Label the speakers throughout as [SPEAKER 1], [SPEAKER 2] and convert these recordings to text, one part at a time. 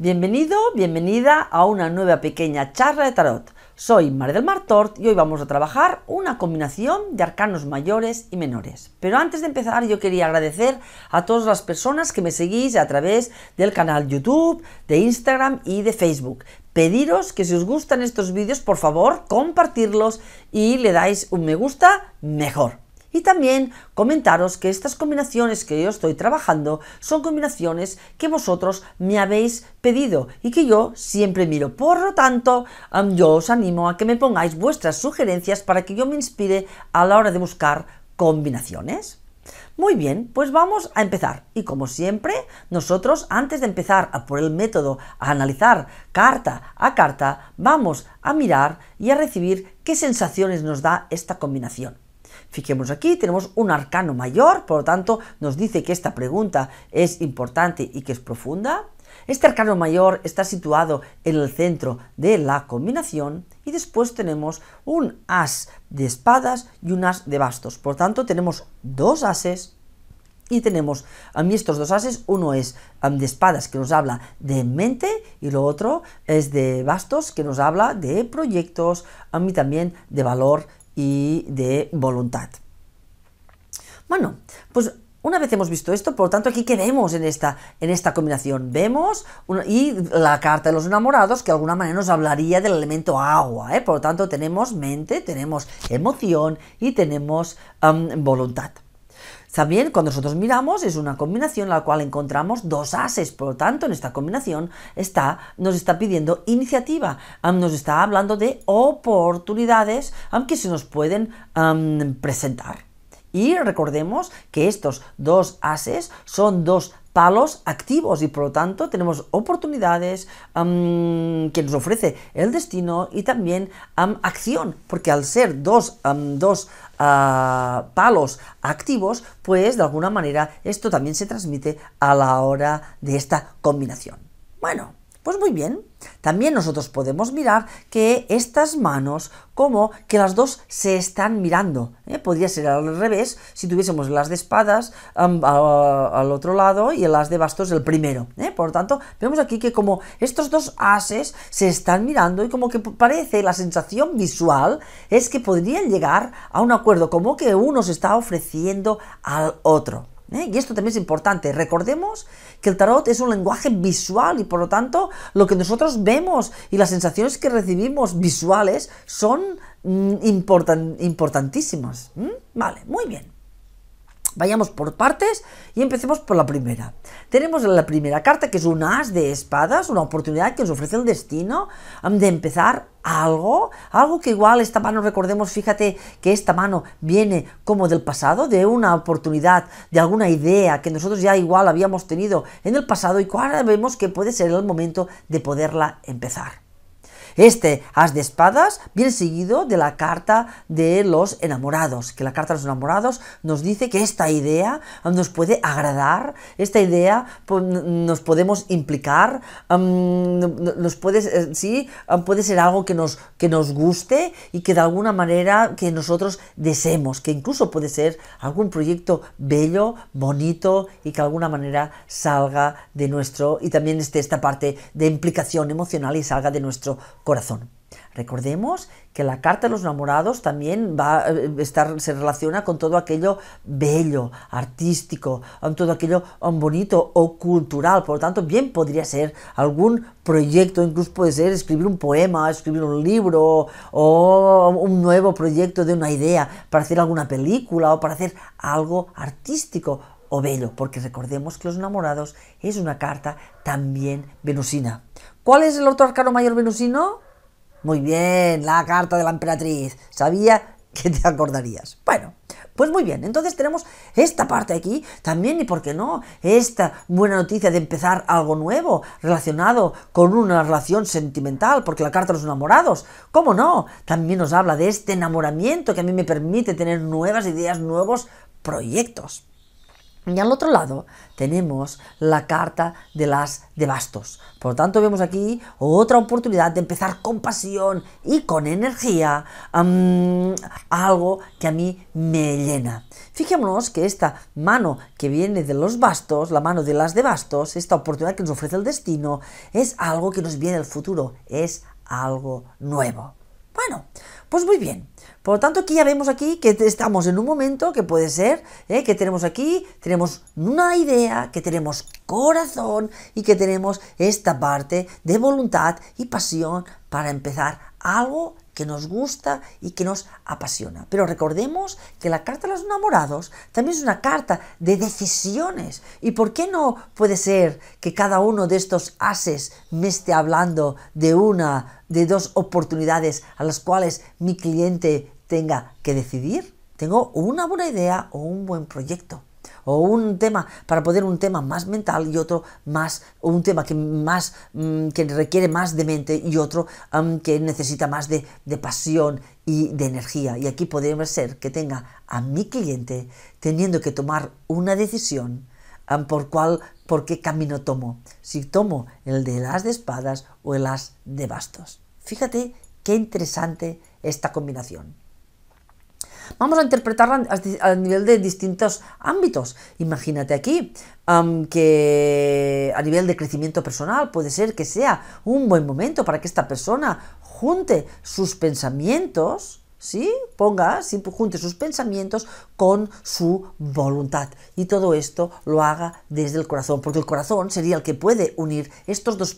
[SPEAKER 1] Bienvenido, bienvenida a una nueva pequeña charla de tarot. Soy Mare del Mar Tort y hoy vamos a trabajar una combinación de arcanos mayores y menores. Pero antes de empezar yo quería agradecer a todas las personas que me seguís a través del canal YouTube, de Instagram y de Facebook. Pediros que si os gustan estos vídeos, por favor, compartirlos y le dais un me gusta mejor. Y también comentaros que estas combinaciones que yo estoy trabajando son combinaciones que vosotros me habéis pedido y que yo siempre miro. Por lo tanto, yo os animo a que me pongáis vuestras sugerencias para que yo me inspire a la hora de buscar combinaciones. Muy bien, pues vamos a empezar. Y como siempre, nosotros antes de empezar a por el método a analizar carta a carta, vamos a mirar y a recibir qué sensaciones nos da esta combinación. Fijemos aquí, tenemos un arcano mayor, por lo tanto nos dice que esta pregunta es importante y que es profunda. Este arcano mayor está situado en el centro de la combinación y después tenemos un as de espadas y un as de bastos. Por tanto, tenemos dos ases y tenemos a mí estos dos ases, uno es de espadas que nos habla de mente y lo otro es de bastos que nos habla de proyectos, a mí también de valor y de voluntad. Bueno, pues una vez hemos visto esto, por lo tanto, aquí vemos en esta, combinación, vemos y la carta de los enamorados que de alguna manera nos hablaría del elemento agua, ¿eh? por lo tanto tenemos mente, tenemos emoción y tenemos voluntad. También cuando nosotros miramos es una combinación en la cual encontramos dos ases, por lo tanto en esta combinación está, nos está pidiendo iniciativa, nos está hablando de oportunidades que se nos pueden presentar. Y recordemos que estos dos ases son dos palos activos y por lo tanto tenemos oportunidades que nos ofrece el destino y también acción, porque al ser dos, dos ah, palos activos, pues de alguna manera esto también se transmite a la hora de esta combinación. Bueno, pues muy bien, también nosotros podemos mirar que estas manos, como que las dos se están mirando. ¿eh? Podría ser al revés si tuviésemos las de espadas al, otro lado y el as de bastos el primero. ¿eh? Por lo tanto, vemos aquí que como estos dos ases se están mirando y como que parece la sensación visual es que podrían llegar a un acuerdo, como que uno se está ofreciendo al otro. ¿eh? Y esto también es importante. Recordemos que el tarot es un lenguaje visual y por lo tanto lo que nosotros vemos y las sensaciones que recibimos visuales son mm, importantísimas. Vale, muy bien. Vayamos por partes y empecemos por la primera. Tenemos la primera carta que es un as de espadas, una oportunidad que nos ofrece el destino de empezar algo, algo que igual esta mano, recordemos, fíjate que esta mano viene como del pasado, de una oportunidad, de alguna idea que nosotros ya igual habíamos tenido en el pasado y ahora vemos que puede ser el momento de poderla empezar. Este as de espadas bien seguido de la carta de los enamorados, que la carta de los enamorados nos dice que esta idea nos puede agradar, esta idea nos podemos implicar, nos puede, eh, sí, puede ser algo que nos, que nos guste y que de alguna manera que nosotros deseemos, que incluso puede ser algún proyecto bello, bonito y que de alguna manera salga de nuestro, y también este, esta parte de implicación emocional y salga de nuestro corazón. Recordemos que la carta de los enamorados también va eh, estar, se relaciona con todo aquello bello, artístico, con todo aquello um, bonito o cultural. Por lo tanto, bien podría ser algún proyecto, incluso puede ser escribir un poema, escribir un libro o un nuevo proyecto de una idea para hacer alguna película o para hacer algo artístico o bello, porque recordemos que los enamorados es una carta también venusina. ¿Cuál es el otro arcano mayor venusino? Muy bien, la carta de la emperatriz. Sabía que te acordarías. Bueno, pues muy bien, entonces tenemos esta parte aquí también y por qué no, esta buena noticia de empezar algo nuevo relacionado con una relación sentimental, porque la carta de los enamorados, ¿cómo no? También nos habla de este enamoramiento que a mí me permite tener nuevas ideas, nuevos proyectos. Y al otro lado tenemos la carta de las de bastos. Por lo tanto, vemos aquí otra oportunidad de empezar con pasión y con energía algo que a mí me llena. Fijémonos que esta mano que viene de los bastos, la mano de las de bastos, esta oportunidad que nos ofrece el destino, es algo que nos viene del futuro, es algo nuevo. Bueno, pues muy bien. Por lo tanto, aquí ya vemos aquí que estamos en un momento que puede ser, ¿eh? que tenemos aquí, tenemos una idea, que tenemos corazón y que tenemos esta parte de voluntad y pasión para empezar algo que nos gusta y que nos apasiona. Pero recordemos que la carta de los enamorados también es una carta de decisiones. ¿Y por qué no puede ser que cada uno de estos ases me esté hablando de una, de dos oportunidades a las cuales mi cliente tenga que decidir? Tengo una buena idea o un buen proyecto o un tema para poder un tema más mental y otro más un tema que más mm, que requiere más de mente y otro mm, que necesita más de, de pasión y de energía y aquí podría ser que tenga a mi cliente teniendo que tomar una decisión mm, por cuál por qué camino tomo si tomo el de las de espadas o el de bastos fíjate qué interesante esta combinación vamos a interpretarla a nivel de distintos ámbitos. Imagínate aquí que a nivel de crecimiento personal puede ser que sea un buen momento para que esta persona junte sus pensamientos ¿sí? Ponga, pues, junte sus pensamientos con su voluntad y todo esto lo haga desde el corazón, porque el corazón sería el que puede unir estos dos,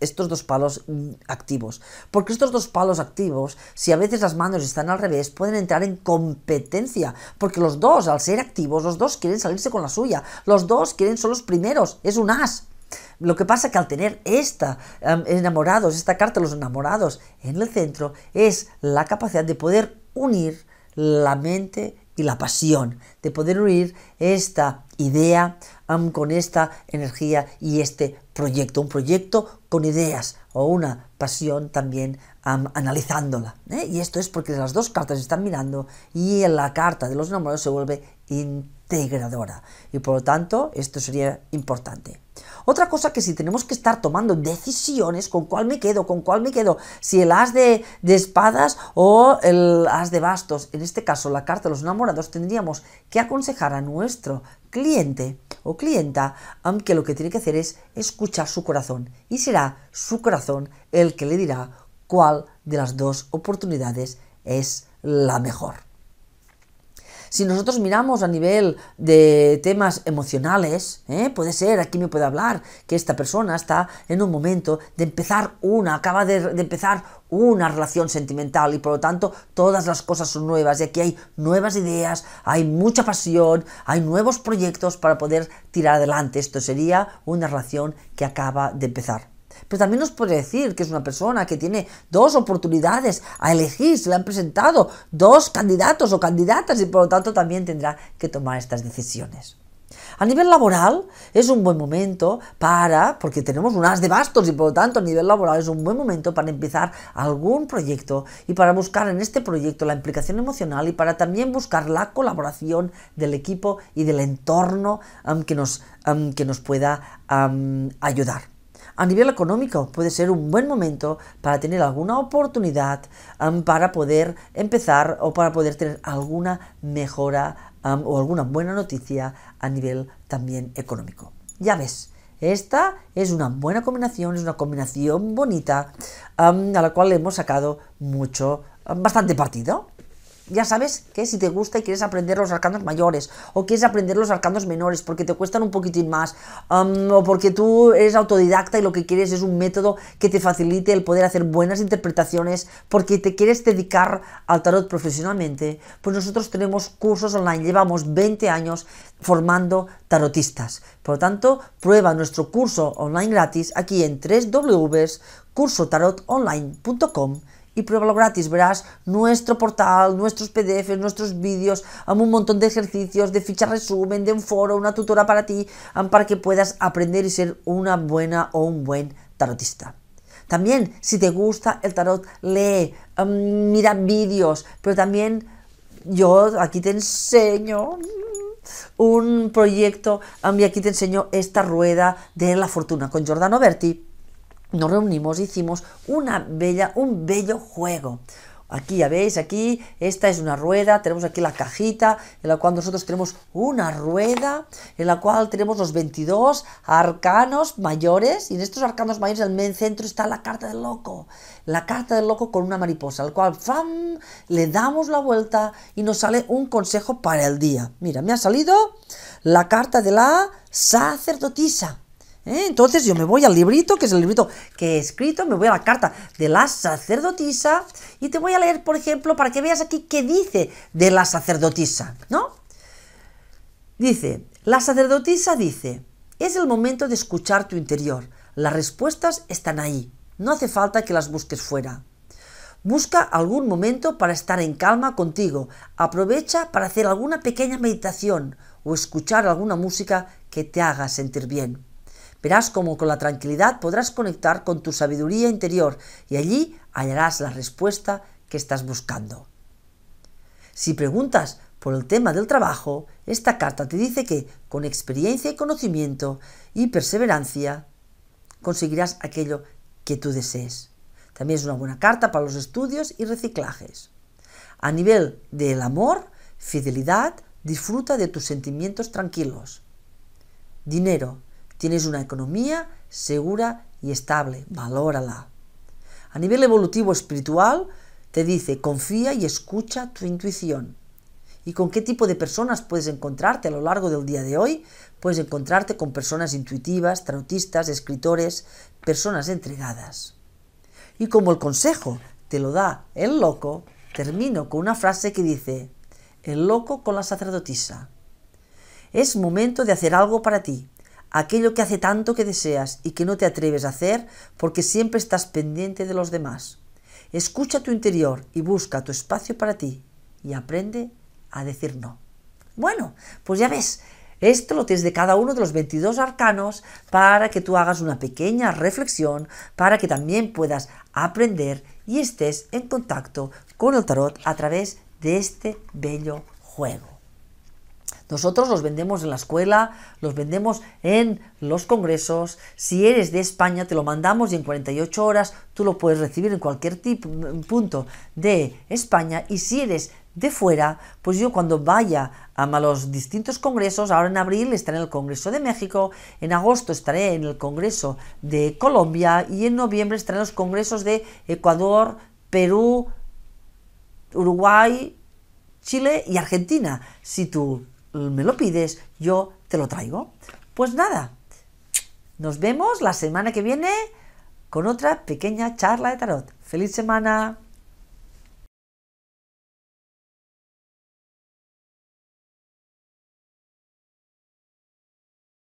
[SPEAKER 1] estos dos palos mm, activos. Porque estos dos palos activos, si a veces las manos están al revés, pueden entrar en competencia, porque los dos, al ser activos, los dos quieren salirse con la suya, los dos quieren ser los primeros, es un as, lo que pasa que al tener esta em, enamorados, esta carta de los enamorados en el centro, es la capacidad de poder unir la mente y la pasión, de poder unir esta idea em, con esta energía y este proyecto, un proyecto con ideas o una pasión también analizándola. ¿eh? Y esto es porque las dos cartas están mirando y la carta de los enamorados se vuelve integradora. Y por lo tanto, esto sería importante. Otra cosa que si tenemos que estar tomando decisiones, con cuál me quedo, con cuál me quedo, si el as de, de, espadas o el as de bastos, en este caso la carta de los enamorados, tendríamos que aconsejar a nuestro cliente o clienta aunque lo que tiene que hacer es escuchar su corazón y será su corazón el que le dirá cuál de las dos oportunidades es la mejor. Si nosotros miramos a nivel de temas emocionales, ¿eh? puede ser, aquí me puede hablar que esta persona está en un momento de empezar una, acaba de, de empezar una relación sentimental y por lo tanto todas las cosas son nuevas y aquí hay nuevas ideas, hay mucha pasión, hay nuevos proyectos para poder tirar adelante. Esto sería una relación que acaba de empezar. Pero también nos puede decir que es una persona que tiene dos oportunidades a elegir, se le han presentado dos candidatos o candidatas y por lo tanto también tendrá que tomar estas decisiones. A nivel laboral es un buen momento para, porque tenemos unas de bastos y por lo tanto a nivel laboral es un buen momento para empezar algún proyecto y para buscar en este proyecto la implicación emocional y para también buscar la colaboración del equipo y del entorno que, nos, nos pueda ayudar. A nivel económico puede ser un buen momento para tener alguna oportunidad para poder empezar o para poder tener alguna mejora o alguna buena noticia a nivel también económico. Ya ves, esta es una buena combinación, es una combinación bonita a la cual hemos sacado mucho, bastante partido ya sabes que si te gusta y quieres aprender los arcanos mayores o quieres aprender los arcanos menores porque te cuestan un poquitín más o porque tú eres autodidacta y lo que quieres es un método que te facilite el poder hacer buenas interpretaciones porque te quieres dedicar al tarot profesionalmente, pues nosotros tenemos cursos online, llevamos 20 años formando tarotistas. Por lo tanto, prueba nuestro curso online gratis aquí en www.cursotarotonline.com y pruébalo gratis. Verás nuestro portal, nuestros PDFs, nuestros vídeos, un montón de ejercicios, de ficha resumen, de un foro, una tutora para ti, para que puedas aprender y ser una buena o un buen tarotista. También, si te gusta el tarot, lee, mira vídeos, pero también yo aquí te enseño un proyecto y aquí te enseño esta rueda de la fortuna con Giordano Berti nos reunimos, hicimos una bella, un bello juego. Aquí ya veis, aquí esta es una rueda, tenemos aquí la cajita en la cual nosotros tenemos una rueda en la cual tenemos los 22 arcanos mayores y en estos arcanos mayores en el centro está la carta del loco, la carta del loco con una mariposa, al cual ¡fam! le damos la vuelta y nos sale un consejo para el día. Mira, me ha salido la carta de la sacerdotisa. ¿Eh? Entonces yo me voy al librito, que es el librito que he escrito, me voy a la carta de la sacerdotisa y te voy a leer, por ejemplo, para que veas aquí qué dice de la sacerdotisa, ¿no? Dice, la sacerdotisa dice, es el momento de escuchar tu interior, las respuestas están ahí, no hace falta que las busques fuera. Busca algún momento para estar en calma contigo, aprovecha para hacer alguna pequeña meditación o escuchar alguna música que te haga sentir bien. Verás cómo con la tranquilidad podrás conectar con tu sabiduría interior y allí hallarás la respuesta que estás buscando. Si preguntas por el tema del trabajo, esta carta te dice que con experiencia y conocimiento y perseverancia conseguirás aquello que tú desees. También es una buena carta para los estudios y reciclajes. A nivel del amor, fidelidad, disfruta de tus sentimientos tranquilos. Dinero, Tienes una economía segura y estable, valórala. A nivel evolutivo espiritual, te dice, confía y escucha tu intuición. ¿Y con qué tipo de personas puedes encontrarte a lo largo del día de hoy? Puedes encontrarte con personas intuitivas, trautistas, escritores, personas entregadas. Y como el consejo te lo da el loco, termino con una frase que dice, el loco con la sacerdotisa. Es momento de hacer algo para ti aquello que hace tanto que deseas y que no te atreves a hacer porque siempre estás pendiente de los demás. Escucha tu interior y busca tu espacio para ti y aprende a decir no. Bueno, pues ya ves, esto lo tienes de cada uno de los 22 arcanos para que tú hagas una pequeña reflexión, para que también puedas aprender y estés en contacto con el tarot a través de este bello juego. Nosotros los vendemos en la escuela, los vendemos en los congresos. Si eres de España, te lo mandamos y en 48 horas tú lo puedes recibir en cualquier mm, punto de España. Y si eres de fuera, pues yo cuando vaya a los distintos congresos, ahora en abril estaré en el Congreso de México, en agosto estaré en el Congreso de Colombia y en noviembre estaré en los congresos de Ecuador, Perú, Uruguay, Chile y Argentina. Si tú me lo pides, yo te lo traigo. Pues nada, nos vemos la semana que viene con otra pequeña charla de tarot. ¡Feliz semana!